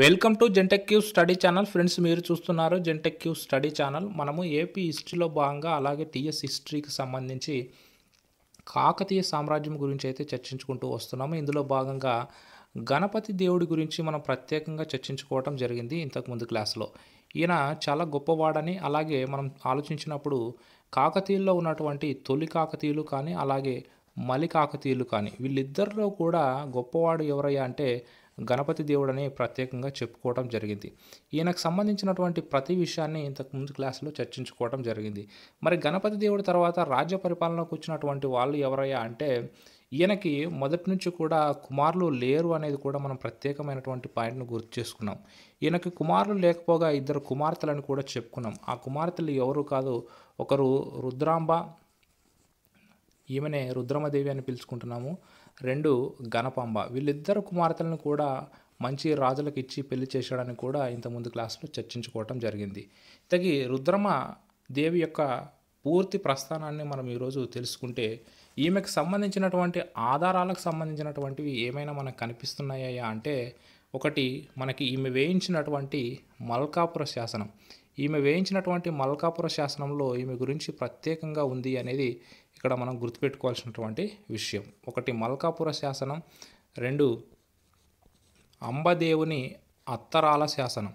welcome to Gentech Q study channel friends మీరు చూస్తున్నారు Gentech Q study channel మనము AP హిస్టరీలో భాగంగా అలాగే టీఎస్ హిస్టరీకి సంబంధించి కాకతీయ సామ్రాజ్యం గురించి అయితే చర్చించుకుంటూ వస్తున్నాము ఇందులో భాగంగా గణపతి దేవుడి గురించి మనం ప్రత్యేకంగా చర్చించుకోవటం జరిగింది ఇంతకుముందు క్లాస్లో ఈయన చాలా గొప్పవాడని అలాగే మనం ఆలోచించినప్పుడు కాకతీయుల్లో ఉన్నటువంటి తొలి కాకతీయులు కానీ అలాగే మలి కాకతీయులు కానీ వీళ్ళిద్దరిలో కూడా గొప్పవాడు ఎవరయ్యా అంటే గణపతి దేవుడని ప్రత్యేకంగా చెప్పుకోవడం జరిగింది ఈయనకు సంబంధించినటువంటి ప్రతి విషయాన్ని ఇంతకు ముందు క్లాసులో చర్చించుకోవడం జరిగింది మరి గణపతి దేవుడి తర్వాత రాజ్య పరిపాలనకు వచ్చినటువంటి వాళ్ళు ఎవరయ్యా అంటే ఈయనకి మొదటి నుంచి కూడా కుమారులు లేరు అనేది కూడా మనం ప్రత్యేకమైనటువంటి పాయింట్ను గుర్తు చేసుకున్నాం ఈయనకి కుమారులు లేకపోగా ఇద్దరు కుమార్తెలను కూడా చెప్పుకున్నాం ఆ కుమార్తెలు ఎవరు కాదు ఒకరు రుద్రాంబ ఈమెనే రుద్రమదేవి అని పిలుచుకుంటున్నాము రెండు గణపాంబ వీళ్ళిద్దరు కుమార్తెలను కూడా మంచి రాజులకు ఇచ్చి పెళ్లి చేశాడని కూడా ఇంతకుముందు క్లాసులో చర్చించుకోవటం జరిగింది తగి రుద్రమ దేవి యొక్క పూర్తి ప్రస్థానాన్ని మనం ఈరోజు తెలుసుకుంటే ఈమెకు సంబంధించినటువంటి ఆధారాలకు సంబంధించినటువంటివి ఏమైనా మనకు కనిపిస్తున్నాయా అంటే ఒకటి మనకి ఈమె వేయించినటువంటి మల్కాపుర శాసనం ఈమె వేయించినటువంటి మల్కాపుర శాసనంలో ఈమె గురించి ప్రత్యేకంగా ఉంది అనేది ఇక్కడ మనం గుర్తుపెట్టుకోవాల్సినటువంటి విషయం ఒకటి మల్కాపుర శాసనం రెండు అంబదేవుని అత్తరాల శాసనం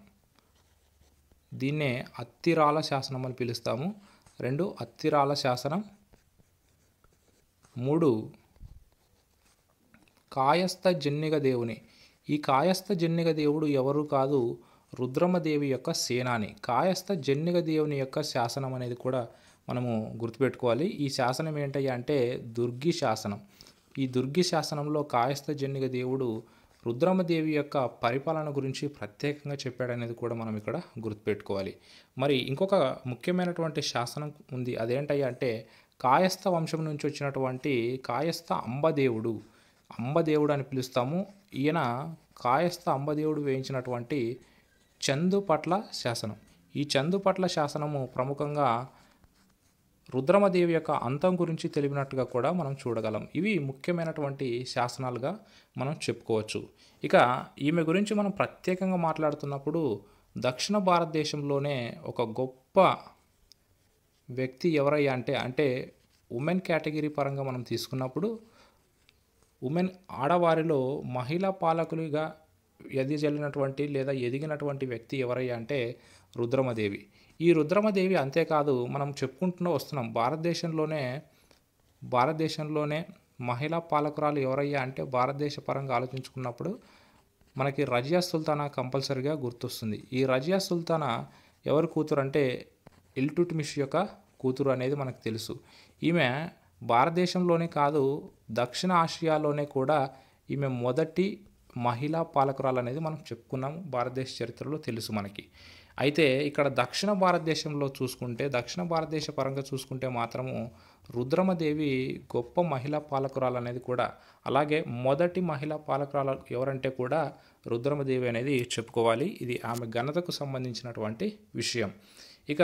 దీన్నే అత్తిరాల శాసనం అని పిలుస్తాము రెండు అత్తిరాల శాసనం మూడు కాయస్థ జన్నిగ దేవుని ఈ కాయస్థ జన్నిగ దేవుడు ఎవరు కాదు రుద్రమదేవి యొక్క సేనాని కాయస్థ జన్నిగ దేవుని యొక్క శాసనం అనేది కూడా మనము గుర్తుపెట్టుకోవాలి ఈ శాసనం ఏంటయ్యా అంటే దుర్గి శాసనం ఈ దుర్గి శాసనంలో కాయస్థ జన్నిక దేవుడు రుద్రమదేవి యొక్క పరిపాలన గురించి ప్రత్యేకంగా చెప్పాడనేది కూడా మనం ఇక్కడ గుర్తుపెట్టుకోవాలి మరి ఇంకొక ముఖ్యమైనటువంటి శాసనం ఉంది అదేంటయ్యా అంటే కాయస్థ వంశం నుంచి వచ్చినటువంటి కాయస్థ అంబదేవుడు అంబదేవుడు అని పిలుస్తాము ఈయన కాయస్థ అంబదేవుడు వేయించినటువంటి చందుపట్ల శాసనం ఈ చందుపట్ల శాసనము ప్రముఖంగా రుద్రమదేవి యొక్క అంతం గురించి తెలిపినట్టుగా కూడా మనం చూడగలం ఇవి ముఖ్యమైనటువంటి శాసనాలుగా మనం చెప్పుకోవచ్చు ఇక ఈమె గురించి మనం ప్రత్యేకంగా మాట్లాడుతున్నప్పుడు దక్షిణ భారతదేశంలోనే ఒక గొప్ప వ్యక్తి ఎవరయ్యా అంటే అంటే ఉమెన్ కేటగిరీ పరంగా మనం తీసుకున్నప్పుడు ఉమెన్ ఆడవారిలో మహిళా పాలకులుగా ఎదిజల్లినటువంటి లేదా ఎదిగినటువంటి వ్యక్తి ఎవరయ్యా అంటే రుద్రమదేవి ఈ రుద్రమదేవి అంతేకాదు మనం చెప్పుకుంటూ వస్తున్నాం భారతదేశంలోనే భారతదేశంలోనే మహిళా పాలకురాలు ఎవరయ్యా అంటే భారతదేశ పరంగా ఆలోచించుకున్నప్పుడు మనకి రజియా సుల్తానా కంపల్సరీగా గుర్తొస్తుంది ఈ రజియా సుల్తానా ఎవరి కూతురు అంటే ఇల్టుట్మిష్ యొక్క కూతురు అనేది మనకు తెలుసు ఈమె భారతదేశంలోనే కాదు దక్షిణ ఆసియాలోనే కూడా ఈమె మొదటి మహిళా పాలకురాలు అనేది మనం చెప్పుకున్నాము భారతదేశ చరిత్రలో తెలుసు మనకి అయితే ఇక్కడ దక్షిణ భారతదేశంలో చూసుకుంటే దక్షిణ భారతదేశ పరంగా చూసుకుంటే మాత్రము రుద్రమదేవి గొప్ప మహిళా పాలకురాలు అనేది కూడా అలాగే మొదటి మహిళా పాలకురాలు ఎవరంటే కూడా రుద్రమదేవి అనేది చెప్పుకోవాలి ఇది ఆమె ఘనతకు సంబంధించినటువంటి విషయం ఇక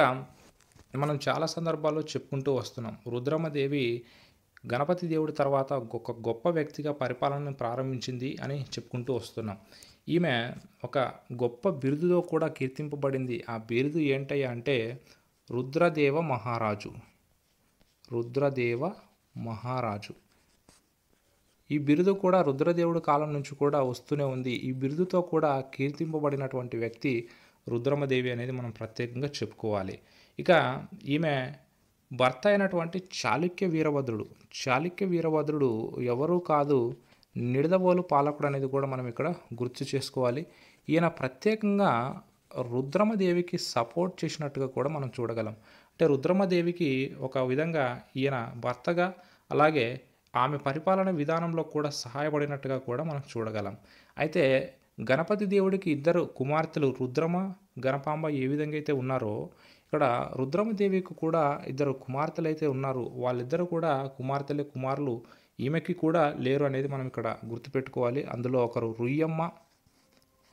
మనం చాలా సందర్భాల్లో చెప్పుకుంటూ వస్తున్నాం రుద్రమదేవి గణపతి దేవుడి తర్వాత ఒక గొప్ప వ్యక్తిగా పరిపాలనను ప్రారంభించింది అని చెప్పుకుంటూ వస్తున్నాం ఈమె ఒక గొప్ప బిరుదుతో కూడా కీర్తింపబడింది ఆ బిరుదు ఏంటయ్యా అంటే రుద్రదేవ మహారాజు రుద్రదేవ మహారాజు ఈ బిరుదు కూడా రుద్రదేవుడి కాలం నుంచి కూడా వస్తూనే ఉంది ఈ బిరుదుతో కూడా కీర్తింపబడినటువంటి వ్యక్తి రుద్రమదేవి అనేది మనం ప్రత్యేకంగా చెప్పుకోవాలి ఇక ఈమె భర్త అయినటువంటి చాళుక్య వీరభద్రుడు చాళుక్య వీరభద్రుడు ఎవరూ కాదు నిడదవోలు పాలకుడు అనేది కూడా మనం ఇక్కడ గుర్తు చేసుకోవాలి ఈయన ప్రత్యేకంగా రుద్రమదేవికి సపోర్ట్ చేసినట్టుగా కూడా మనం చూడగలం అంటే రుద్రమదేవికి ఒక విధంగా ఈయన భర్తగా అలాగే ఆమె పరిపాలన విధానంలో కూడా సహాయపడినట్టుగా కూడా మనం చూడగలం అయితే గణపతి దేవుడికి ఇద్దరు కుమార్తెలు రుద్రమ గణపాంబ ఏ విధంగా అయితే ఉన్నారో ఇక్కడ రుద్రమదేవికి కూడా ఇద్దరు కుమార్తెలు అయితే ఉన్నారు వాళ్ళిద్దరు కూడా కుమార్తెలే కుమారులు ఈమెకి కూడా లేరు అనేది మనం ఇక్కడ గుర్తుపెట్టుకోవాలి అందులో ఒకరు రుయ్యమ్మ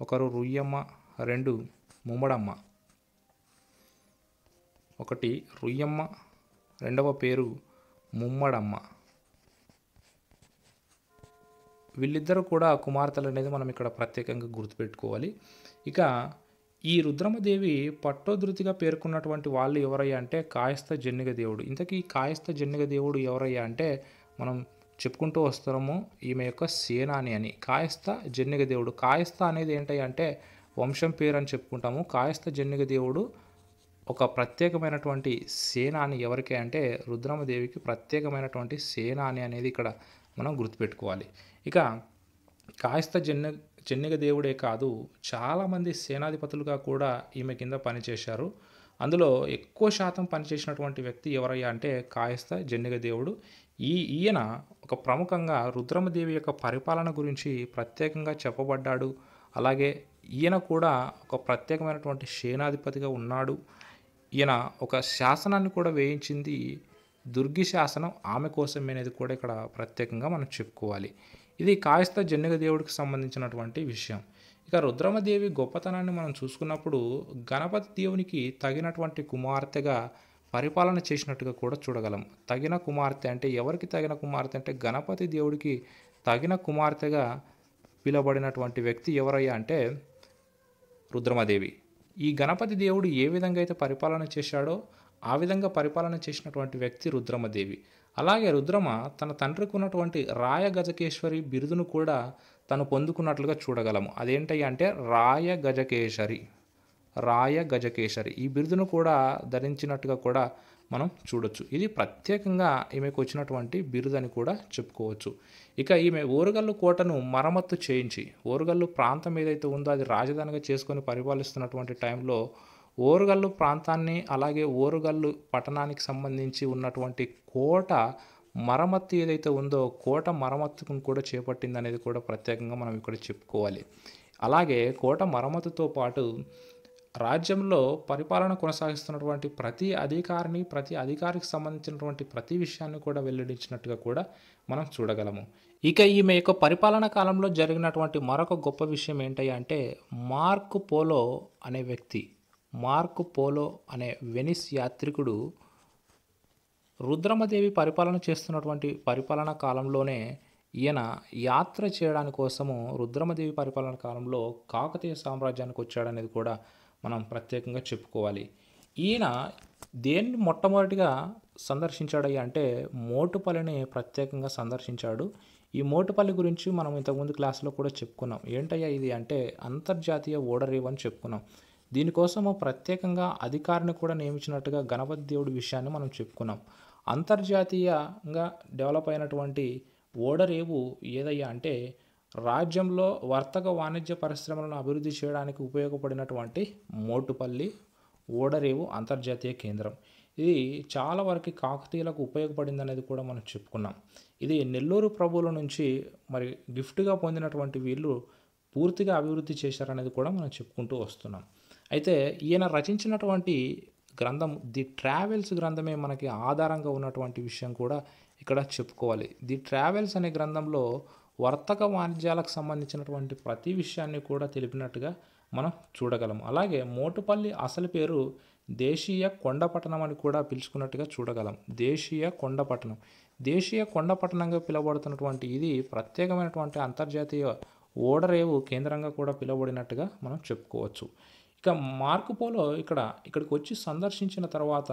ఒకరు రుయ్యమ్మ రెండు ముమ్మడమ్మ ఒకటి రుయ్యమ్మ రెండవ పేరు ముమ్మడమ్మ వీళ్ళిద్దరూ కూడా కుమార్తెలు అనేది మనం ఇక్కడ ప్రత్యేకంగా గుర్తుపెట్టుకోవాలి ఇక ఈ రుద్రమదేవి పట్టోధృతిగా పేర్కొన్నటువంటి వాళ్ళు ఎవరయ్యా అంటే కాయస్థ జన్నిగ దేవుడు ఇంతకీ కాయస్థ జన్నిగ దేవుడు ఎవరయ్యా అంటే మనం చెప్పుకుంటూ వస్తున్నాము ఈమె యొక్క సేనాని అని కాయస్థ జన్నిగ దేవుడు కాయస్థ అనేది ఏంటి అంటే వంశం పేరు అని చెప్పుకుంటాము కాయస్థ జన్నిక దేవుడు ఒక ప్రత్యేకమైనటువంటి సేనాని ఎవరికి అంటే రుద్రమదేవికి ప్రత్యేకమైనటువంటి సేనాని అనేది ఇక్కడ మనం గుర్తుపెట్టుకోవాలి ఇక కాయస్థ జన్య చెన్నిగ దేవుడే కాదు చాలామంది సేనాధిపతులుగా కూడా ఈమె కింద పనిచేశారు అందులో ఎక్కువ శాతం పనిచేసినటువంటి వ్యక్తి ఎవరయ్యా అంటే కాయస్థ జన్నిగ దేవుడు ఈ ఈయన ఒక ప్రముఖంగా రుద్రమదేవి యొక్క పరిపాలన గురించి ప్రత్యేకంగా చెప్పబడ్డాడు అలాగే ఈయన కూడా ఒక ప్రత్యేకమైనటువంటి సేనాధిపతిగా ఉన్నాడు ఈయన ఒక శాసనాన్ని కూడా వేయించింది దుర్గి శాసనం ఆమె కోసం అనేది కూడా ఇక్కడ ప్రత్యేకంగా మనం చెప్పుకోవాలి ఇది కాయస్త జన్నిక దేవుడికి సంబంధించినటువంటి విషయం ఇక రుద్రమదేవి గొప్పతనాన్ని మనం చూసుకున్నప్పుడు గణపతి దేవునికి తగినటువంటి కుమార్తెగా పరిపాలన చేసినట్టుగా కూడా చూడగలం తగిన కుమార్తె అంటే ఎవరికి తగిన కుమార్తె అంటే గణపతి దేవుడికి తగిన కుమార్తెగా పిలబడినటువంటి వ్యక్తి ఎవరయ్యా అంటే రుద్రమదేవి ఈ గణపతి దేవుడు ఏ విధంగా అయితే పరిపాలన చేశాడో ఆ విధంగా పరిపాలన చేసినటువంటి వ్యక్తి రుద్రమదేవి అలాగే రుద్రమ తన తండ్రికి ఉన్నటువంటి రాయ గజకేశ్వరి బిరుదును కూడా తను పొందుకున్నట్లుగా చూడగలము అదేంటయ్యా అంటే రాయ గజకేశ్వరి రాయ గజకేశరి ఈ బిరుదును కూడా ధరించినట్టుగా కూడా మనం చూడొచ్చు ఇది ప్రత్యేకంగా ఈమెకు వచ్చినటువంటి బిరుదు అని కూడా చెప్పుకోవచ్చు ఇక ఈమె ఓరుగల్లు కోటను మరమ్మత్తు చేయించి ఓరుగల్లు ప్రాంతం ఏదైతే ఉందో అది రాజధానిగా చేసుకొని పరిపాలిస్తున్నటువంటి టైంలో ఓరుగల్లు ప్రాంతాన్ని అలాగే ఓరుగల్లు పట్టణానికి సంబంధించి ఉన్నటువంటి కోట మరమ్మత్తు ఏదైతే ఉందో కోట మరమ్మత్తును కూడా చేపట్టింది అనేది కూడా ప్రత్యేకంగా మనం ఇక్కడ చెప్పుకోవాలి అలాగే కోట మరమ్మతుతో పాటు రాజ్యంలో పరిపాలన కొనసాగిస్తున్నటువంటి ప్రతి అధికారిని ప్రతి అధికారికి సంబంధించినటువంటి ప్రతి విషయాన్ని కూడా వెల్లడించినట్టుగా కూడా మనం చూడగలము ఇక ఈమె యొక్క పరిపాలన కాలంలో జరిగినటువంటి మరొక గొప్ప విషయం ఏంటంటే మార్క్ పోలో అనే వ్యక్తి మార్క్ పోలో అనే వెనిస్ యాత్రికుడు రుద్రమదేవి పరిపాలన చేస్తున్నటువంటి పరిపాలన కాలంలోనే ఈయన యాత్ర చేయడాని కోసము రుద్రమదేవి పరిపాలన కాలంలో కాకతీయ సామ్రాజ్యానికి వచ్చాడనేది కూడా మనం ప్రత్యేకంగా చెప్పుకోవాలి ఈయన దేన్ని మొట్టమొదటిగా సందర్శించాడు అంటే మోటుపల్లిని ప్రత్యేకంగా సందర్శించాడు ఈ మోటుపల్లి గురించి మనం ఇంతకుముందు క్లాస్లో కూడా చెప్పుకున్నాం ఏంటయ్యా ఇది అంటే అంతర్జాతీయ ఓడర్ అని చెప్పుకున్నాం దీనికోసము ప్రత్యేకంగా అధికారిని కూడా నియమించినట్టుగా గణపతి దేవుడి విషయాన్ని మనం చెప్పుకున్నాం అంతర్జాతీయంగా డెవలప్ అయినటువంటి ఓడరేవు ఏదయ్యా అంటే రాజ్యంలో వర్తక వాణిజ్య పరిశ్రమలను అభివృద్ధి చేయడానికి ఉపయోగపడినటువంటి మోటుపల్లి ఓడరేవు అంతర్జాతీయ కేంద్రం ఇది చాలా వరకు కాకతీయులకు ఉపయోగపడింది అనేది కూడా మనం చెప్పుకున్నాం ఇది నెల్లూరు ప్రభువుల నుంచి మరి గిఫ్ట్గా పొందినటువంటి వీళ్ళు పూర్తిగా అభివృద్ధి చేశారనేది కూడా మనం చెప్పుకుంటూ వస్తున్నాం అయితే ఈయన రచించినటువంటి గ్రంథం ది ట్రావెల్స్ గ్రంథమే మనకి ఆధారంగా ఉన్నటువంటి విషయం కూడా ఇక్కడ చెప్పుకోవాలి ది ట్రావెల్స్ అనే గ్రంథంలో వర్తక వాణిజ్యాలకు సంబంధించినటువంటి ప్రతి విషయాన్ని కూడా తెలిపినట్టుగా మనం చూడగలం అలాగే మోటుపల్లి అసలు పేరు దేశీయ కొండపట్టణం అని కూడా పిలుచుకున్నట్టుగా చూడగలం దేశీయ కొండపట్టణం దేశీయ కొండపట్టణంగా పిలువబడుతున్నటువంటి ఇది ప్రత్యేకమైనటువంటి అంతర్జాతీయ ఓడరేవు కేంద్రంగా కూడా పిలువబడినట్టుగా మనం చెప్పుకోవచ్చు ఇక మార్కుపోలో ఇక్కడ ఇక్కడికి వచ్చి సందర్శించిన తర్వాత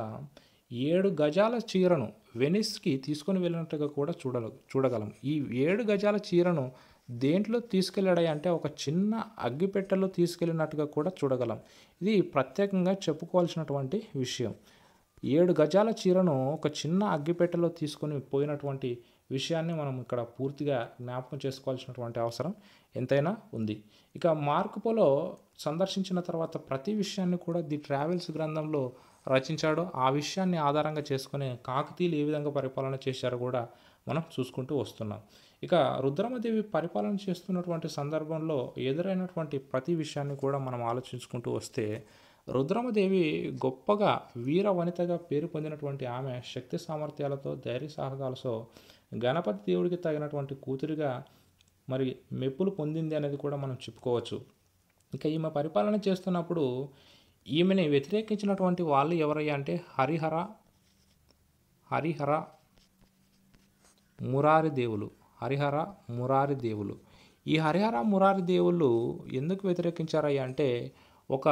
ఏడు గజాల చీరను వెనిస్కి తీసుకొని వెళ్ళినట్టుగా కూడా చూడ చూడగలం ఈ ఏడు గజాల చీరను దేంట్లో తీసుకెళ్ళాడాయంటే అంటే ఒక చిన్న అగ్గిపెట్టెలో తీసుకెళ్ళినట్టుగా కూడా చూడగలం ఇది ప్రత్యేకంగా చెప్పుకోవాల్సినటువంటి విషయం ఏడు గజాల చీరను ఒక చిన్న అగ్గిపెట్టెలో తీసుకొని పోయినటువంటి విషయాన్ని మనం ఇక్కడ పూర్తిగా జ్ఞాపకం చేసుకోవాల్సినటువంటి అవసరం ఎంతైనా ఉంది ఇక మార్కుపోలో సందర్శించిన తర్వాత ప్రతి విషయాన్ని కూడా ది ట్రావెల్స్ గ్రంథంలో రచించాడో ఆ విషయాన్ని ఆధారంగా చేసుకునే కాకతీయులు ఏ విధంగా పరిపాలన చేశారో కూడా మనం చూసుకుంటూ వస్తున్నాం ఇక రుద్రమదేవి పరిపాలన చేస్తున్నటువంటి సందర్భంలో ఎదురైనటువంటి ప్రతి విషయాన్ని కూడా మనం ఆలోచించుకుంటూ వస్తే రుద్రమదేవి గొప్పగా వీర వనితగా పేరు పొందినటువంటి ఆమె శక్తి సామర్థ్యాలతో ధైర్య సాహసాలతో గణపతి దేవుడికి తగినటువంటి కూతురిగా మరి మెప్పులు పొందింది అనేది కూడా మనం చెప్పుకోవచ్చు ఇక ఈమె పరిపాలన చేస్తున్నప్పుడు ఈమెని వ్యతిరేకించినటువంటి వాళ్ళు ఎవరయ్యా అంటే హరిహర హరిహర మురారి దేవులు హరిహర మురారి దేవులు ఈ హరిహర మురారి దేవుళ్ళు ఎందుకు వ్యతిరేకించారయ్యా అంటే ఒక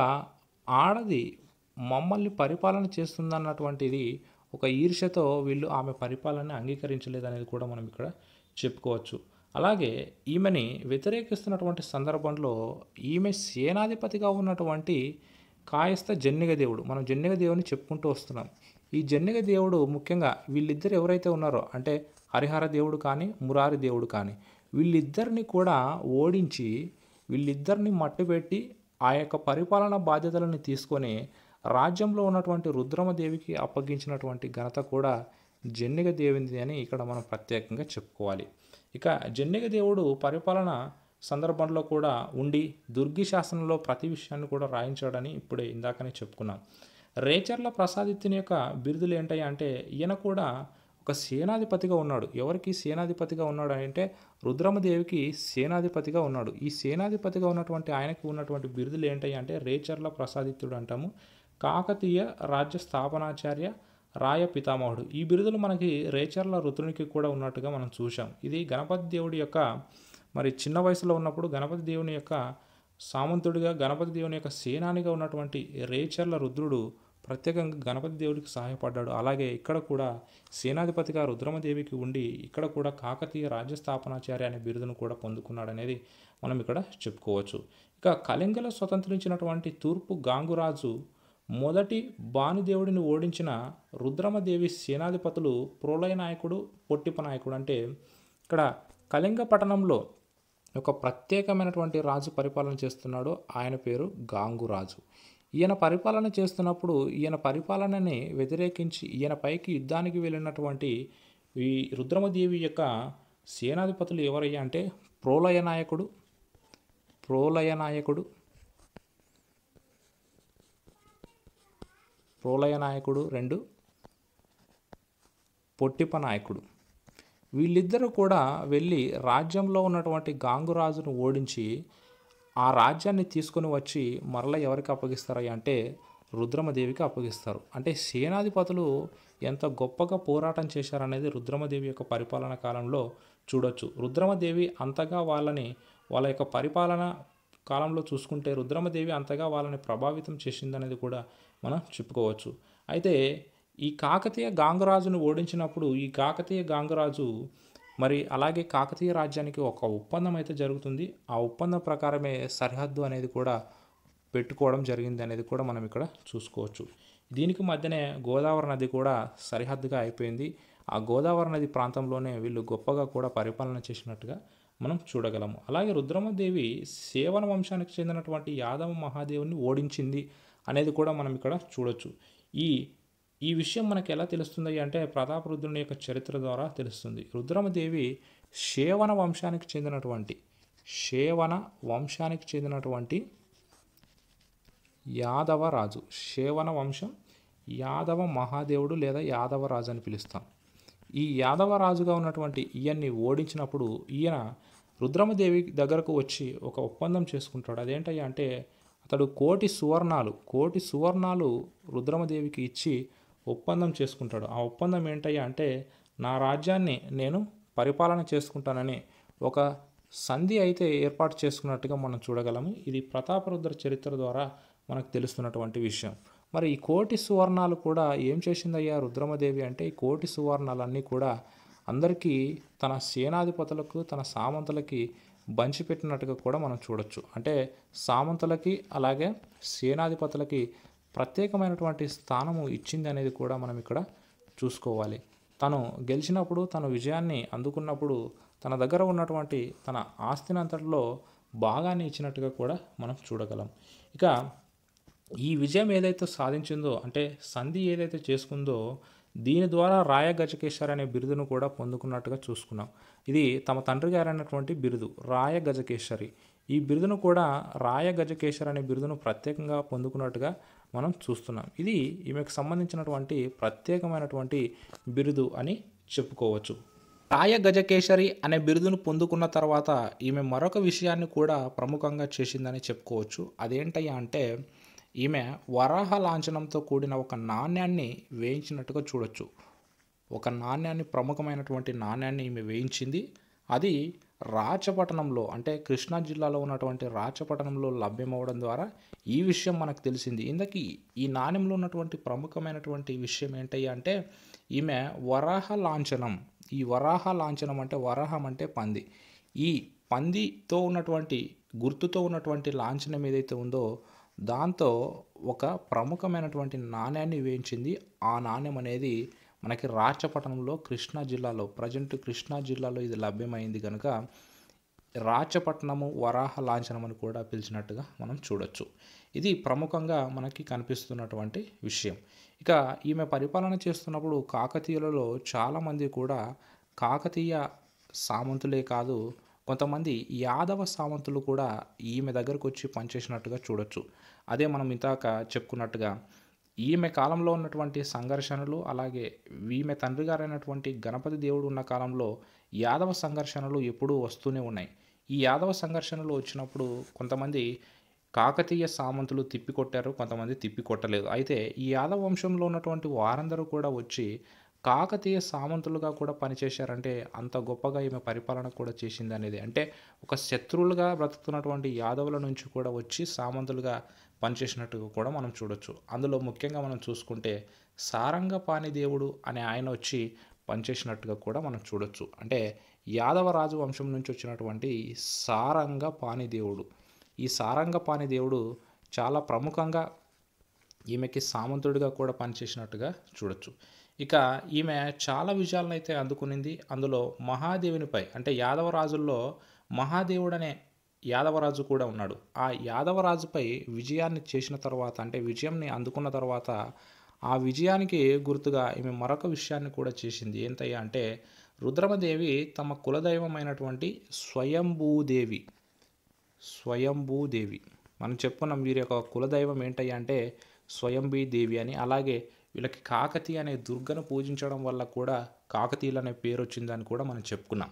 ఆడది మమ్మల్ని పరిపాలన చేస్తుందన్నటువంటిది ఒక ఈర్ష్యతో వీళ్ళు ఆమె పరిపాలన అంగీకరించలేదనేది కూడా మనం ఇక్కడ చెప్పుకోవచ్చు అలాగే ఈమెని వ్యతిరేకిస్తున్నటువంటి సందర్భంలో ఈమె సేనాధిపతిగా ఉన్నటువంటి కాయస్థ జన్నిగ దేవుడు మనం జన్నిగ దేవుని చెప్పుకుంటూ వస్తున్నాం ఈ జన్నిగ దేవుడు ముఖ్యంగా వీళ్ళిద్దరు ఎవరైతే ఉన్నారో అంటే హరిహర దేవుడు కానీ మురారి దేవుడు కానీ వీళ్ళిద్దరిని కూడా ఓడించి వీళ్ళిద్దరిని మట్టుపెట్టి ఆ యొక్క పరిపాలన బాధ్యతలను తీసుకొని రాజ్యంలో ఉన్నటువంటి రుద్రమదేవికి అప్పగించినటువంటి ఘనత కూడా జన్నిగ దేవింది అని ఇక్కడ మనం ప్రత్యేకంగా చెప్పుకోవాలి ఇక జన్నిగ దేవుడు పరిపాలన సందర్భంలో కూడా ఉండి దుర్గి శాసనంలో ప్రతి విషయాన్ని కూడా రాయించాడని ఇప్పుడే ఇందాకనే చెప్పుకున్నాం రేచర్ల ప్రసాదిత్యుని యొక్క బిరుదులు ఏంటయ్యా అంటే ఈయన కూడా ఒక సేనాధిపతిగా ఉన్నాడు ఎవరికి సేనాధిపతిగా ఉన్నాడు అంటే రుద్రమదేవికి సేనాధిపతిగా ఉన్నాడు ఈ సేనాధిపతిగా ఉన్నటువంటి ఆయనకి ఉన్నటువంటి బిరుదులు ఏంటయ్యా అంటే రేచర్ల ప్రసాదిత్యుడు అంటాము కాకతీయ రాజ్య స్థాపనాచార్య రాయ పితామహుడు ఈ బిరుదులు మనకి రేచర్ల రుద్రునికి కూడా ఉన్నట్టుగా మనం చూసాం ఇది గణపతి దేవుడి యొక్క మరి చిన్న వయసులో ఉన్నప్పుడు గణపతి దేవుని యొక్క సామంతుడిగా గణపతి దేవుని యొక్క సేనానిగా ఉన్నటువంటి రేచర్ల రుద్రుడు ప్రత్యేకంగా గణపతి దేవుడికి సహాయపడ్డాడు అలాగే ఇక్కడ కూడా సేనాధిపతిగా రుద్రమదేవికి ఉండి ఇక్కడ కూడా కాకతీయ రాజ్యస్థాపనాచార్య అనే బిరుదును కూడా పొందుకున్నాడు అనేది మనం ఇక్కడ చెప్పుకోవచ్చు ఇక కళింగల స్వతంత్రించినటువంటి తూర్పు గాంగురాజు మొదటి భానుదేవుడిని ఓడించిన రుద్రమదేవి సేనాధిపతులు ప్రోలయ నాయకుడు పొట్టిప నాయకుడు అంటే ఇక్కడ కళింగ పట్టణంలో ఒక ప్రత్యేకమైనటువంటి రాజు పరిపాలన చేస్తున్నాడు ఆయన పేరు గాంగురాజు ఈయన పరిపాలన చేస్తున్నప్పుడు ఈయన పరిపాలనని వ్యతిరేకించి ఈయన పైకి యుద్ధానికి వెళ్ళినటువంటి ఈ రుద్రమదేవి యొక్క సేనాధిపతులు ఎవరయ్యా అంటే ప్రోలయ నాయకుడు ప్రోలయ నాయకుడు ప్రోలయ నాయకుడు రెండు పొట్టిప నాయకుడు వీళ్ళిద్దరూ కూడా వెళ్ళి రాజ్యంలో ఉన్నటువంటి గాంగురాజును ఓడించి ఆ రాజ్యాన్ని తీసుకొని వచ్చి మరల ఎవరికి అప్పగిస్తారు అంటే రుద్రమదేవికి అప్పగిస్తారు అంటే సేనాధిపతులు ఎంత గొప్పగా పోరాటం చేశారనేది రుద్రమదేవి యొక్క పరిపాలన కాలంలో చూడొచ్చు రుద్రమదేవి అంతగా వాళ్ళని వాళ్ళ యొక్క పరిపాలన కాలంలో చూసుకుంటే రుద్రమదేవి అంతగా వాళ్ళని ప్రభావితం చేసిందనేది కూడా మనం చెప్పుకోవచ్చు అయితే ఈ కాకతీయ గాంగరాజును ఓడించినప్పుడు ఈ కాకతీయ గాంగరాజు మరి అలాగే కాకతీయ రాజ్యానికి ఒక ఒప్పందం అయితే జరుగుతుంది ఆ ఒప్పందం ప్రకారమే సరిహద్దు అనేది కూడా పెట్టుకోవడం జరిగింది అనేది కూడా మనం ఇక్కడ చూసుకోవచ్చు దీనికి మధ్యనే గోదావరి నది కూడా సరిహద్దుగా అయిపోయింది ఆ గోదావరి నది ప్రాంతంలోనే వీళ్ళు గొప్పగా కూడా పరిపాలన చేసినట్టుగా మనం చూడగలము అలాగే రుద్రమదేవి సేవన వంశానికి చెందినటువంటి యాదవ మహాదేవుని ఓడించింది అనేది కూడా మనం ఇక్కడ చూడొచ్చు ఈ ఈ విషయం మనకు ఎలా తెలుస్తుంది అంటే రుద్రుని యొక్క చరిత్ర ద్వారా తెలుస్తుంది రుద్రమదేవి శేవన వంశానికి చెందినటువంటి శేవన వంశానికి చెందినటువంటి యాదవ రాజు శేవన వంశం యాదవ మహాదేవుడు లేదా యాదవరాజు అని పిలుస్తాం ఈ యాదవరాజుగా ఉన్నటువంటి ఈయన్ని ఓడించినప్పుడు ఈయన రుద్రమదేవి దగ్గరకు వచ్చి ఒక ఒప్పందం చేసుకుంటాడు అదేంటయ్యా అంటే అతడు కోటి సువర్ణాలు కోటి సువర్ణాలు రుద్రమదేవికి ఇచ్చి ఒప్పందం చేసుకుంటాడు ఆ ఒప్పందం ఏంటయ్యా అంటే నా రాజ్యాన్ని నేను పరిపాలన చేసుకుంటానని ఒక సంధి అయితే ఏర్పాటు చేసుకున్నట్టుగా మనం చూడగలము ఇది ప్రతాపరుద్ర చరిత్ర ద్వారా మనకు తెలుస్తున్నటువంటి విషయం మరి ఈ కోటి సువర్ణాలు కూడా ఏం చేసిందయ్యా రుద్రమదేవి అంటే ఈ కోటి సువర్ణాలన్నీ కూడా అందరికీ తన సేనాధిపతులకు తన సామంతులకి పెట్టినట్టుగా కూడా మనం చూడొచ్చు అంటే సామంతులకి అలాగే సేనాధిపతులకి ప్రత్యేకమైనటువంటి స్థానము ఇచ్చింది అనేది కూడా మనం ఇక్కడ చూసుకోవాలి తను గెలిచినప్పుడు తను విజయాన్ని అందుకున్నప్పుడు తన దగ్గర ఉన్నటువంటి తన ఆస్తిని అంతటిలో భాగాన్ని ఇచ్చినట్టుగా కూడా మనం చూడగలం ఇక ఈ విజయం ఏదైతే సాధించిందో అంటే సంధి ఏదైతే చేసుకుందో దీని ద్వారా రాయ గజకేశ్వర్ అనే బిరుదును కూడా పొందుకున్నట్టుగా చూసుకున్నాం ఇది తమ తండ్రి గారైనటువంటి బిరుదు రాయ గజకేశ్వరి ఈ బిరుదును కూడా రాయ గజకేశ్వర్ అనే బిరుదును ప్రత్యేకంగా పొందుకున్నట్టుగా మనం చూస్తున్నాం ఇది ఈమెకు సంబంధించినటువంటి ప్రత్యేకమైనటువంటి బిరుదు అని చెప్పుకోవచ్చు రాయ గజకేశరి అనే బిరుదును పొందుకున్న తర్వాత ఈమె మరొక విషయాన్ని కూడా ప్రముఖంగా చేసిందని చెప్పుకోవచ్చు అదేంటయ్యా అంటే ఈమె వరాహ లాంఛనంతో కూడిన ఒక నాణ్యాన్ని వేయించినట్టుగా చూడొచ్చు ఒక నాణ్యాన్ని ప్రముఖమైనటువంటి నాణ్యాన్ని ఈమె వేయించింది అది రాచపట్టణంలో అంటే కృష్ణా జిల్లాలో ఉన్నటువంటి రాచపట్టణంలో లభ్యమవ్వడం ద్వారా ఈ విషయం మనకు తెలిసింది ఇందకి ఈ నాణ్యంలో ఉన్నటువంటి ప్రముఖమైనటువంటి విషయం ఏంటి అంటే ఈమె వరాహ లాంఛనం ఈ వరాహ లాంఛనం అంటే వరాహం అంటే పంది ఈ పందితో ఉన్నటువంటి గుర్తుతో ఉన్నటువంటి లాంఛనం ఏదైతే ఉందో దాంతో ఒక ప్రముఖమైనటువంటి నాణ్యాన్ని వేయించింది ఆ నాణ్యం అనేది మనకి రాచపట్నంలో కృష్ణా జిల్లాలో ప్రజెంట్ కృష్ణా జిల్లాలో ఇది లభ్యమైంది కనుక రాచపట్నము వరాహ లాంఛనం అని కూడా పిలిచినట్టుగా మనం చూడొచ్చు ఇది ప్రముఖంగా మనకి కనిపిస్తున్నటువంటి విషయం ఇక ఈమె పరిపాలన చేస్తున్నప్పుడు కాకతీయులలో చాలామంది కూడా కాకతీయ సామంతులే కాదు కొంతమంది యాదవ సామంతులు కూడా ఈమె దగ్గరకు వచ్చి పనిచేసినట్టుగా చూడొచ్చు అదే మనం ఇంతాక చెప్పుకున్నట్టుగా ఈమె కాలంలో ఉన్నటువంటి సంఘర్షణలు అలాగే ఈమె తండ్రి గారైనటువంటి గణపతి దేవుడు ఉన్న కాలంలో యాదవ సంఘర్షణలు ఎప్పుడూ వస్తూనే ఉన్నాయి ఈ యాదవ సంఘర్షణలు వచ్చినప్పుడు కొంతమంది కాకతీయ సామంతులు తిప్పికొట్టారు కొంతమంది తిప్పికొట్టలేదు అయితే ఈ యాదవ వంశంలో ఉన్నటువంటి వారందరూ కూడా వచ్చి కాకతీయ సామంతులుగా కూడా పనిచేశారంటే అంత గొప్పగా ఈమె పరిపాలన కూడా చేసింది అనేది అంటే ఒక శత్రువులుగా బ్రతుకుతున్నటువంటి యాదవుల నుంచి కూడా వచ్చి సామంతులుగా పనిచేసినట్టుగా కూడా మనం చూడొచ్చు అందులో ముఖ్యంగా మనం చూసుకుంటే సారంగపాణి దేవుడు అనే ఆయన వచ్చి పనిచేసినట్టుగా కూడా మనం చూడొచ్చు అంటే యాదవ రాజు వంశం నుంచి వచ్చినటువంటి సారంగపాణి దేవుడు ఈ సారంగపాణి దేవుడు చాలా ప్రముఖంగా ఈమెకి సామంతుడిగా కూడా పనిచేసినట్టుగా చూడొచ్చు ఇక ఈమె చాలా విజయాలను అయితే అందుకునింది అందులో మహాదేవునిపై అంటే యాదవరాజుల్లో మహాదేవుడనే యాదవరాజు కూడా ఉన్నాడు ఆ యాదవరాజుపై విజయాన్ని చేసిన తర్వాత అంటే విజయంని అందుకున్న తర్వాత ఆ విజయానికి గుర్తుగా ఈమె మరొక విషయాన్ని కూడా చేసింది ఏంటయ్యా అంటే రుద్రమదేవి తమ కులదైవమైనటువంటి స్వయంభూదేవి స్వయంభూదేవి మనం చెప్పుకున్నాం వీరి యొక్క కులదైవం ఏంటయ్యా అంటే స్వయంభీ దేవి అని అలాగే వీళ్ళకి కాకతీయ అనే దుర్గను పూజించడం వల్ల కూడా కాకతీయులు అనే పేరు వచ్చిందని కూడా మనం చెప్పుకున్నాం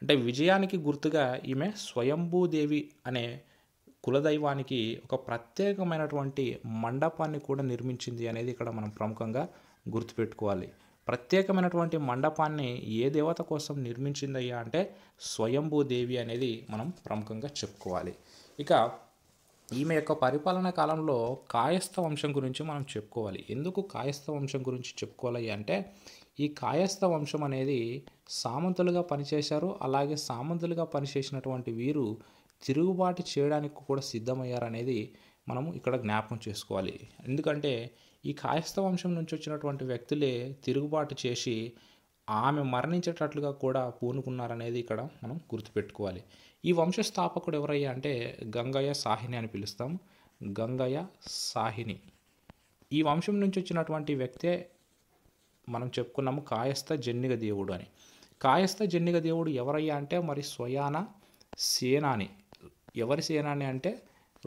అంటే విజయానికి గుర్తుగా ఈమె స్వయంభూదేవి అనే కులదైవానికి ఒక ప్రత్యేకమైనటువంటి మండపాన్ని కూడా నిర్మించింది అనేది ఇక్కడ మనం ప్రముఖంగా గుర్తుపెట్టుకోవాలి ప్రత్యేకమైనటువంటి మండపాన్ని ఏ దేవత కోసం నిర్మించిందయ్యా అంటే స్వయంభూదేవి అనేది మనం ప్రముఖంగా చెప్పుకోవాలి ఇక ఈమె యొక్క పరిపాలన కాలంలో కాయస్థ వంశం గురించి మనం చెప్పుకోవాలి ఎందుకు కాయస్థ వంశం గురించి చెప్పుకోవాలి అంటే ఈ కాయస్థ వంశం అనేది సామంతులుగా పనిచేశారు అలాగే సామంతులుగా పనిచేసినటువంటి వీరు తిరుగుబాటు చేయడానికి కూడా సిద్ధమయ్యారనేది మనము ఇక్కడ జ్ఞాపకం చేసుకోవాలి ఎందుకంటే ఈ కాయస్థ వంశం నుంచి వచ్చినటువంటి వ్యక్తులే తిరుగుబాటు చేసి ఆమె మరణించేటట్లుగా కూడా పూనుకున్నారనేది ఇక్కడ మనం గుర్తుపెట్టుకోవాలి ఈ వంశస్థాపకుడు ఎవరయ్యా అంటే గంగయ్య సాహిని అని పిలుస్తాం గంగయ్య సాహిని ఈ వంశం నుంచి వచ్చినటువంటి వ్యక్తే మనం చెప్పుకున్నాము కాయస్థ జన్నిగ దేవుడు అని కాయస్థ జన్నిగ దేవుడు ఎవరయ్యా అంటే మరి స్వయాన సేనాని ఎవరి సేనాని అంటే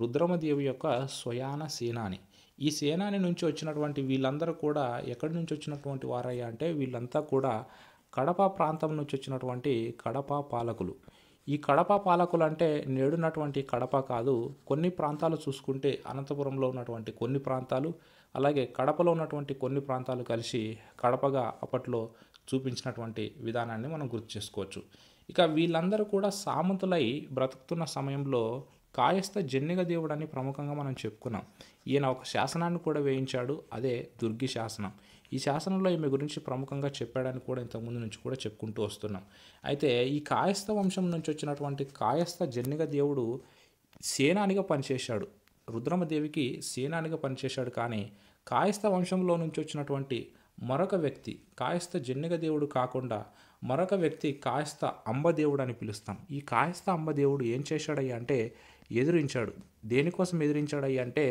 రుద్రమదేవి యొక్క స్వయాన సేనాని ఈ సేనాని నుంచి వచ్చినటువంటి వీళ్ళందరూ కూడా ఎక్కడి నుంచి వచ్చినటువంటి వారయ్యా అంటే వీళ్ళంతా కూడా కడప ప్రాంతం నుంచి వచ్చినటువంటి కడప పాలకులు ఈ కడప పాలకులు అంటే నేడున్నటువంటి కడప కాదు కొన్ని ప్రాంతాలు చూసుకుంటే అనంతపురంలో ఉన్నటువంటి కొన్ని ప్రాంతాలు అలాగే కడపలో ఉన్నటువంటి కొన్ని ప్రాంతాలు కలిసి కడపగా అప్పట్లో చూపించినటువంటి విధానాన్ని మనం గుర్తు చేసుకోవచ్చు ఇక వీళ్ళందరూ కూడా సామంతులై బ్రతుకుతున్న సమయంలో కాయస్థ జన్నిగ దేవుడు అని ప్రముఖంగా మనం చెప్పుకున్నాం ఈయన ఒక శాసనాన్ని కూడా వేయించాడు అదే దుర్గి శాసనం ఈ శాసనంలో ఈమె గురించి ప్రముఖంగా చెప్పాడని కూడా ఇంతకుముందు నుంచి కూడా చెప్పుకుంటూ వస్తున్నాం అయితే ఈ కాయస్థ వంశం నుంచి వచ్చినటువంటి కాయస్థ జన్నిగ దేవుడు సేనానిగా పనిచేశాడు రుద్రమదేవికి సేనానిగా పనిచేశాడు కానీ కాయస్థ వంశంలో నుంచి వచ్చినటువంటి మరొక వ్యక్తి కాయస్థ జన్నిగ దేవుడు కాకుండా మరొక వ్యక్తి కాయస్థ అంబదేవుడు అని పిలుస్తాం ఈ కాయస్థ అంబదేవుడు ఏం చేశాడయ్యా అంటే ఎదిరించాడు దేనికోసం ఎదిరించాడయ్యా అంటే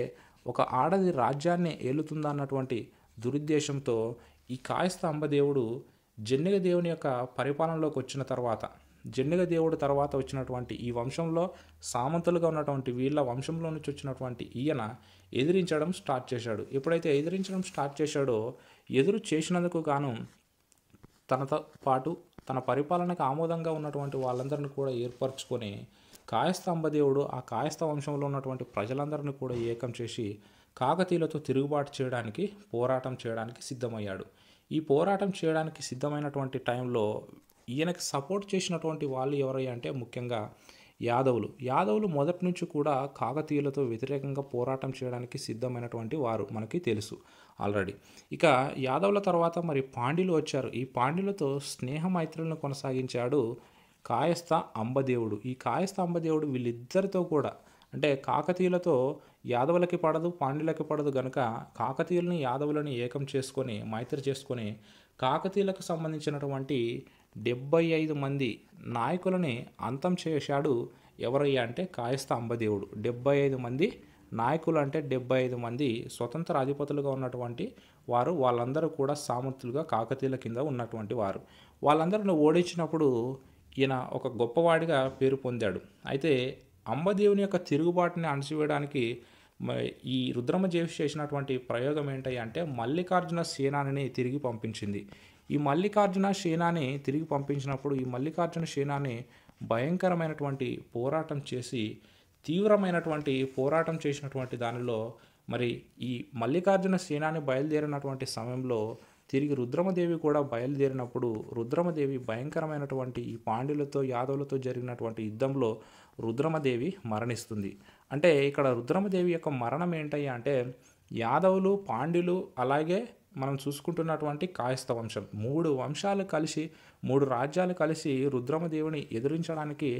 ఒక ఆడది రాజ్యాన్ని ఏలుతుందన్నటువంటి దురుద్దేశంతో ఈ కాయస్థ అంబదేవుడు జన్నిగ దేవుని యొక్క పరిపాలనలోకి వచ్చిన తర్వాత జన్నిగ దేవుడు తర్వాత వచ్చినటువంటి ఈ వంశంలో సామంతులుగా ఉన్నటువంటి వీళ్ళ వంశంలో నుంచి వచ్చినటువంటి ఈయన ఎదిరించడం స్టార్ట్ చేశాడు ఎప్పుడైతే ఎదిరించడం స్టార్ట్ చేశాడో ఎదురు చేసినందుకు గాను తనతో పాటు తన పరిపాలనకు ఆమోదంగా ఉన్నటువంటి వాళ్ళందరిని కూడా ఏర్పరచుకొని కాయస్థ అంబదేవుడు ఆ కాయస్థ వంశంలో ఉన్నటువంటి ప్రజలందరిని కూడా ఏకం చేసి కాకతీయులతో తిరుగుబాటు చేయడానికి పోరాటం చేయడానికి సిద్ధమయ్యాడు ఈ పోరాటం చేయడానికి సిద్ధమైనటువంటి టైంలో ఈయనకి సపోర్ట్ చేసినటువంటి వాళ్ళు ఎవరయ్యా అంటే ముఖ్యంగా యాదవులు యాదవులు మొదటి నుంచి కూడా కాకతీయులతో వ్యతిరేకంగా పోరాటం చేయడానికి సిద్ధమైనటువంటి వారు మనకి తెలుసు ఆల్రెడీ ఇక యాదవుల తర్వాత మరి పాండ్యులు వచ్చారు ఈ పాండ్యులతో స్నేహ మైత్రులను కొనసాగించాడు కాయస్థ అంబదేవుడు ఈ కాయస్థ అంబదేవుడు వీళ్ళిద్దరితో కూడా అంటే కాకతీయులతో యాదవులకి పడదు పాండ్యులకి పడదు గనక కాకతీయులని యాదవులని ఏకం చేసుకొని మైత్రి చేసుకొని కాకతీయులకు సంబంధించినటువంటి డెబ్బై ఐదు మంది నాయకులని అంతం చేశాడు ఎవరయ్యా అంటే కాయస్థ అంబదేవుడు డెబ్బై ఐదు మంది నాయకులు అంటే డెబ్బై ఐదు మంది స్వతంత్ర అధిపతులుగా ఉన్నటువంటి వారు వాళ్ళందరూ కూడా సామంతులుగా కాకతీయుల కింద ఉన్నటువంటి వారు వాళ్ళందరిని ఓడించినప్పుడు ఈయన ఒక గొప్పవాడిగా పేరు పొందాడు అయితే అంబదేవుని యొక్క తిరుగుబాటుని అణచివేయడానికి ఈ రుద్రమ జేవి చేసినటువంటి ప్రయోగం ఏంటి అంటే మల్లికార్జున సేనాని తిరిగి పంపించింది ఈ మల్లికార్జున సేనాని తిరిగి పంపించినప్పుడు ఈ మల్లికార్జున సేనాని భయంకరమైనటువంటి పోరాటం చేసి తీవ్రమైనటువంటి పోరాటం చేసినటువంటి దానిలో మరి ఈ మల్లికార్జున సేనాని బయలుదేరినటువంటి సమయంలో తిరిగి రుద్రమదేవి కూడా బయలుదేరినప్పుడు రుద్రమదేవి భయంకరమైనటువంటి ఈ పాండ్యులతో యాదవులతో జరిగినటువంటి యుద్ధంలో రుద్రమదేవి మరణిస్తుంది అంటే ఇక్కడ రుద్రమదేవి యొక్క మరణం ఏంటయ్యా అంటే యాదవులు పాండ్యులు అలాగే మనం చూసుకుంటున్నటువంటి కాయస్త వంశం మూడు వంశాలు కలిసి మూడు రాజ్యాలు కలిసి రుద్రమదేవిని ఎదిరించడానికి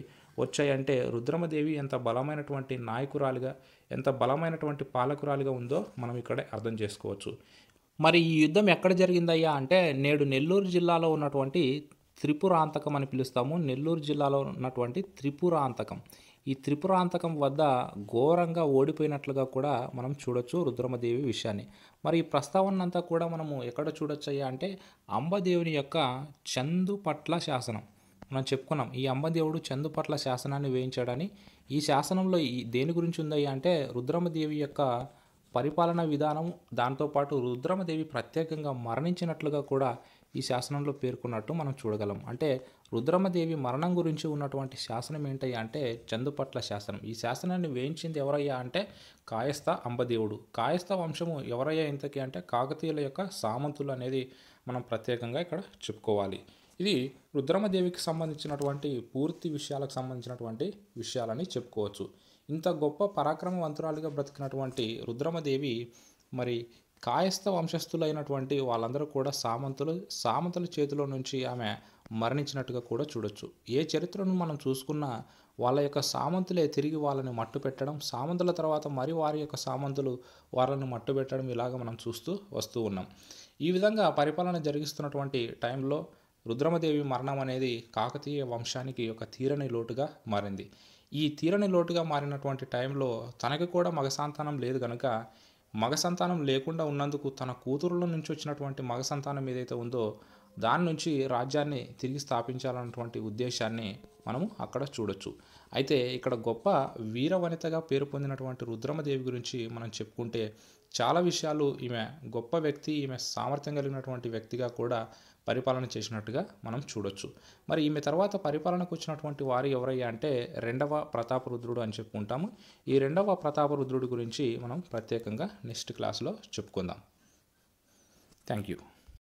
వచ్చాయంటే రుద్రమదేవి ఎంత బలమైనటువంటి నాయకురాలుగా ఎంత బలమైనటువంటి పాలకురాలుగా ఉందో మనం ఇక్కడ అర్థం చేసుకోవచ్చు మరి ఈ యుద్ధం ఎక్కడ జరిగిందయ్యా అంటే నేడు నెల్లూరు జిల్లాలో ఉన్నటువంటి త్రిపురాంతకం అని పిలుస్తాము నెల్లూరు జిల్లాలో ఉన్నటువంటి త్రిపురాంతకం ఈ త్రిపురాంతకం వద్ద ఘోరంగా ఓడిపోయినట్లుగా కూడా మనం చూడొచ్చు రుద్రమదేవి విషయాన్ని మరి ఈ ప్రస్తావనంతా కూడా మనము ఎక్కడ చూడొచ్చయ్యా అంటే అంబదేవుని యొక్క చందు పట్ల శాసనం మనం చెప్పుకున్నాం ఈ అంబదేవుడు చందుపట్ల శాసనాన్ని వేయించాడని ఈ శాసనంలో ఈ దేని గురించి ఉందయ్యా అంటే రుద్రమదేవి యొక్క పరిపాలనా విధానం దాంతోపాటు రుద్రమదేవి ప్రత్యేకంగా మరణించినట్లుగా కూడా ఈ శాసనంలో పేర్కొన్నట్టు మనం చూడగలం అంటే రుద్రమదేవి మరణం గురించి ఉన్నటువంటి శాసనం ఏంటయ్యా అంటే చందుపట్ల శాసనం ఈ శాసనాన్ని వేయించింది ఎవరయ్యా అంటే కాయస్థ అంబదేవుడు కాయస్థ వంశము ఎవరయ్యా ఇంతకీ అంటే కాకతీయుల యొక్క సామంతులు అనేది మనం ప్రత్యేకంగా ఇక్కడ చెప్పుకోవాలి ఇది రుద్రమదేవికి సంబంధించినటువంటి పూర్తి విషయాలకు సంబంధించినటువంటి విషయాలని చెప్పుకోవచ్చు ఇంత గొప్ప పరాక్రమవంతురాలుగా బ్రతికినటువంటి రుద్రమదేవి మరి కాయస్థ వంశస్థులైనటువంటి వాళ్ళందరూ కూడా సామంతులు సామంతుల చేతిలో నుంచి ఆమె మరణించినట్టుగా కూడా చూడొచ్చు ఏ చరిత్రను మనం చూసుకున్నా వాళ్ళ యొక్క సామంతులే తిరిగి వాళ్ళని మట్టు పెట్టడం సామంతుల తర్వాత మరి వారి యొక్క సామంతులు వాళ్ళని మట్టు పెట్టడం ఇలాగ మనం చూస్తూ వస్తూ ఉన్నాం ఈ విధంగా పరిపాలన జరిగిస్తున్నటువంటి టైంలో రుద్రమదేవి మరణం అనేది కాకతీయ వంశానికి ఒక తీరని లోటుగా మారింది ఈ తీరని లోటుగా మారినటువంటి టైంలో తనకి కూడా మగ సంతానం లేదు కనుక మగ సంతానం లేకుండా ఉన్నందుకు తన కూతురుల నుంచి వచ్చినటువంటి మగ సంతానం ఏదైతే ఉందో దాని నుంచి రాజ్యాన్ని తిరిగి స్థాపించాలన్నటువంటి ఉద్దేశాన్ని మనము అక్కడ చూడొచ్చు అయితే ఇక్కడ గొప్ప వీరవనితగా పేరు పొందినటువంటి రుద్రమదేవి గురించి మనం చెప్పుకుంటే చాలా విషయాలు ఈమె గొప్ప వ్యక్తి ఈమె సామర్థ్యం కలిగినటువంటి వ్యక్తిగా కూడా పరిపాలన చేసినట్టుగా మనం చూడొచ్చు మరి ఈమె తర్వాత పరిపాలనకు వచ్చినటువంటి వారు ఎవరయ్యా అంటే రెండవ ప్రతాప రుద్రుడు అని చెప్పుకుంటాము ఈ రెండవ ప్రతాప రుద్రుడు గురించి మనం ప్రత్యేకంగా నెక్స్ట్ క్లాస్లో చెప్పుకుందాం థ్యాంక్ యూ